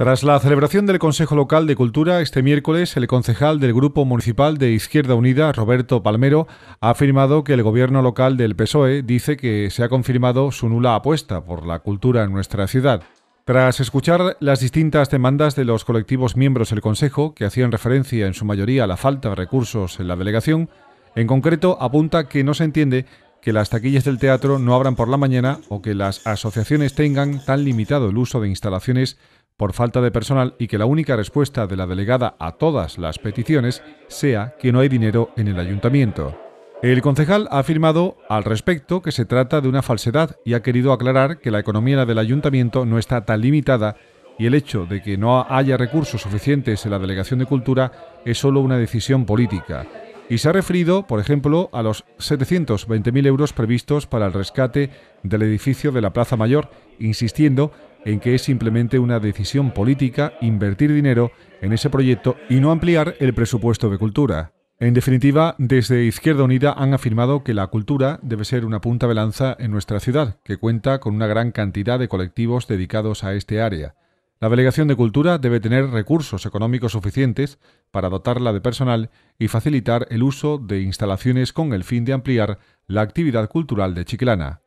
Tras la celebración del Consejo Local de Cultura, este miércoles el concejal del Grupo Municipal de Izquierda Unida, Roberto Palmero, ha afirmado que el gobierno local del PSOE dice que se ha confirmado su nula apuesta por la cultura en nuestra ciudad. Tras escuchar las distintas demandas de los colectivos miembros del Consejo, que hacían referencia en su mayoría a la falta de recursos en la delegación, en concreto apunta que no se entiende que las taquillas del teatro no abran por la mañana o que las asociaciones tengan tan limitado el uso de instalaciones por falta de personal y que la única respuesta de la delegada a todas las peticiones sea que no hay dinero en el ayuntamiento. El concejal ha afirmado al respecto que se trata de una falsedad y ha querido aclarar que la economía del ayuntamiento no está tan limitada y el hecho de que no haya recursos suficientes en la Delegación de Cultura es solo una decisión política. Y se ha referido, por ejemplo, a los 720.000 euros previstos para el rescate del edificio de la Plaza Mayor, insistiendo en que es simplemente una decisión política invertir dinero en ese proyecto y no ampliar el presupuesto de cultura. En definitiva, desde Izquierda Unida han afirmado que la cultura debe ser una punta de lanza en nuestra ciudad, que cuenta con una gran cantidad de colectivos dedicados a este área. La Delegación de Cultura debe tener recursos económicos suficientes para dotarla de personal y facilitar el uso de instalaciones con el fin de ampliar la actividad cultural de Chiclana.